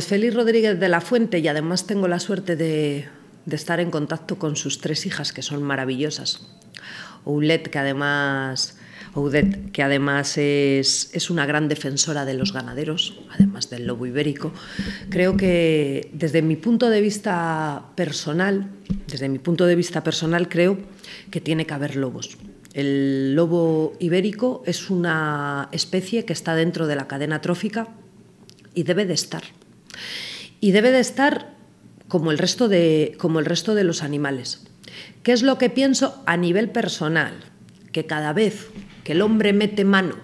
Feliz Rodríguez de la Fuente y además tengo la suerte de, estar en contacto con sus tres hijas que son maravillosas. Oulet, que además, Oudet, que además es, es, una gran defensora de los ganaderos, además del lobo ibérico. Creo que desde mi punto de vista personal, desde mi punto de vista personal, creo que tiene que haber lobos. El lobo ibérico es una especie que está dentro de la cadena trófica y debe de estar y debe de estar como el resto de, como el resto de los animales. ¿Qué es lo que pienso a nivel personal? Que cada vez que el hombre mete mano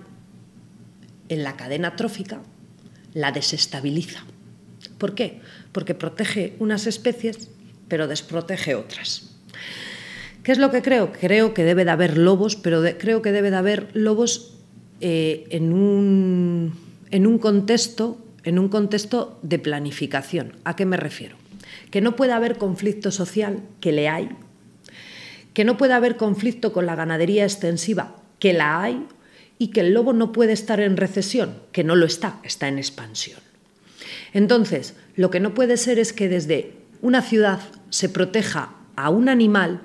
en la cadena trófica, la desestabiliza. ¿Por qué? Porque protege unas especies, pero desprotege otras. ¿Qué es lo que creo? Creo que debe de haber lobos, pero creo que debe de haber lobos eh, en, un, en un contexto en un contexto de planificación. ¿A qué me refiero? Que no pueda haber conflicto social, que le hay, que no pueda haber conflicto con la ganadería extensiva, que la hay, y que el lobo no puede estar en recesión, que no lo está, está en expansión. Entonces, lo que no puede ser es que desde una ciudad se proteja a un animal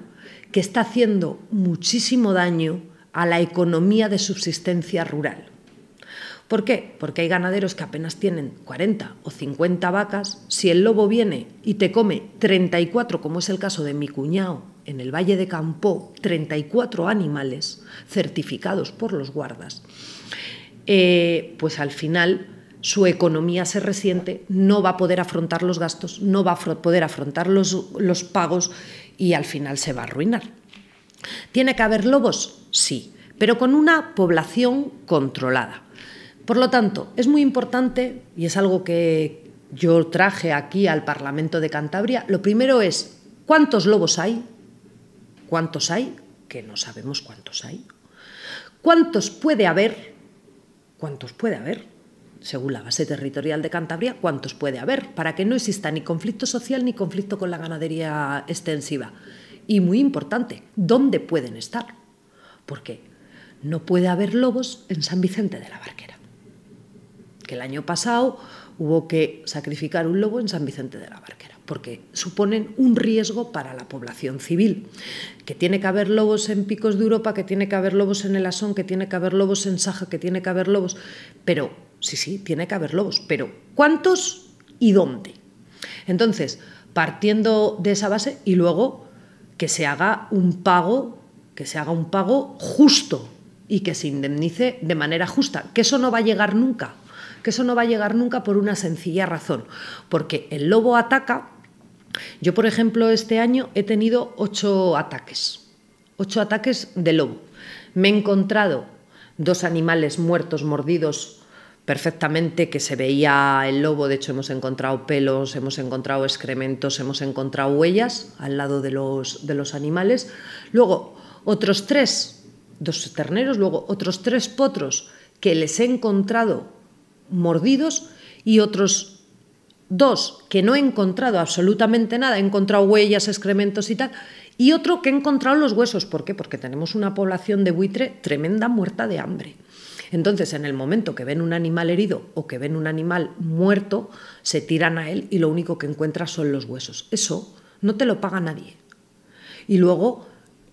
que está haciendo muchísimo daño a la economía de subsistencia rural. ¿Por qué? Porque hay ganaderos que apenas tienen 40 o 50 vacas. Si el lobo viene y te come 34, como es el caso de mi cuñado en el Valle de Campó, 34 animales certificados por los guardas, eh, pues al final su economía se resiente, no va a poder afrontar los gastos, no va a poder afrontar los pagos y al final se va a arruinar. ¿Tiene que haber lobos? Sí, pero con una población controlada. Por lo tanto, es muy importante, y es algo que yo traje aquí al Parlamento de Cantabria, lo primero es cuántos lobos hay, cuántos hay, que no sabemos cuántos hay, cuántos puede haber, cuántos puede haber, según la base territorial de Cantabria, cuántos puede haber, para que no exista ni conflicto social ni conflicto con la ganadería extensiva. Y muy importante, ¿dónde pueden estar? Porque no puede haber lobos en San Vicente de la Barquera que el año pasado hubo que sacrificar un lobo en San Vicente de la Barquera, porque suponen un riesgo para la población civil, que tiene que haber lobos en Picos de Europa, que tiene que haber lobos en el Asón, que tiene que haber lobos en Saja, que tiene que haber lobos, pero sí, sí, tiene que haber lobos, pero ¿cuántos y dónde? Entonces, partiendo de esa base y luego que se haga un pago, que se haga un pago justo y que se indemnice de manera justa, que eso no va a llegar nunca, que eso no va a llegar nunca por una sencilla razón, porque el lobo ataca. Yo, por ejemplo, este año he tenido ocho ataques, ocho ataques de lobo. Me he encontrado dos animales muertos, mordidos perfectamente, que se veía el lobo, de hecho hemos encontrado pelos, hemos encontrado excrementos, hemos encontrado huellas al lado de los, de los animales. Luego, otros tres, dos terneros, luego otros tres potros que les he encontrado mordidos y otros dos que no he encontrado absolutamente nada, he encontrado huellas, excrementos y tal, y otro que he encontrado los huesos. ¿Por qué? Porque tenemos una población de buitre tremenda muerta de hambre. Entonces, en el momento que ven un animal herido o que ven un animal muerto, se tiran a él y lo único que encuentran son los huesos. Eso no te lo paga nadie. Y luego,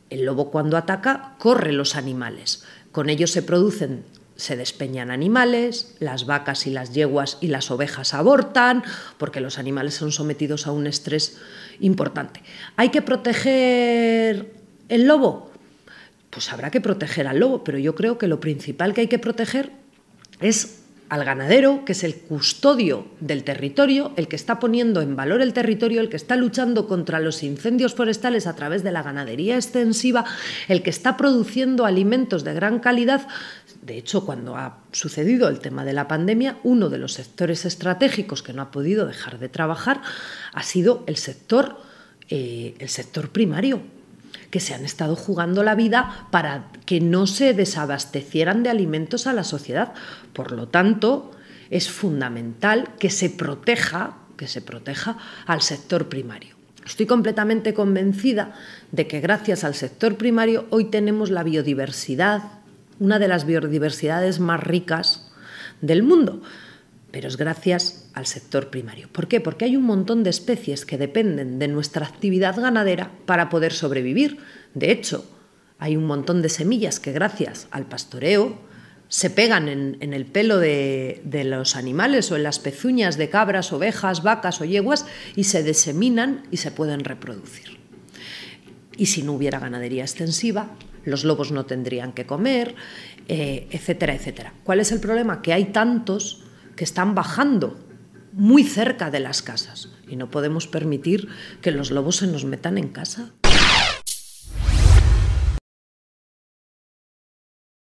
el lobo cuando ataca, corre los animales. Con ellos se producen se despeñan animales, las vacas y las yeguas y las ovejas abortan, porque los animales son sometidos a un estrés importante. ¿Hay que proteger el lobo? Pues habrá que proteger al lobo, pero yo creo que lo principal que hay que proteger es al ganadero, que es el custodio del territorio, el que está poniendo en valor el territorio, el que está luchando contra los incendios forestales a través de la ganadería extensiva, el que está produciendo alimentos de gran calidad de hecho, cuando ha sucedido el tema de la pandemia, uno de los sectores estratégicos que no ha podido dejar de trabajar ha sido el sector, eh, el sector primario, que se han estado jugando la vida para que no se desabastecieran de alimentos a la sociedad. Por lo tanto, es fundamental que se proteja, que se proteja al sector primario. Estoy completamente convencida de que gracias al sector primario hoy tenemos la biodiversidad, una de las biodiversidades más ricas del mundo, pero es gracias al sector primario. ¿Por qué? Porque hay un montón de especies que dependen de nuestra actividad ganadera para poder sobrevivir. De hecho, hay un montón de semillas que gracias al pastoreo se pegan en, el pelo de, de, los animales o en las pezuñas de cabras, ovejas, vacas o yeguas y se deseminan y se pueden reproducir. Y si no hubiera ganadería extensiva, los lobos no tendrían que comer, eh, etcétera, etcétera. ¿Cuál es el problema? Que hay tantos que están bajando muy cerca de las casas y no podemos permitir que los lobos se nos metan en casa.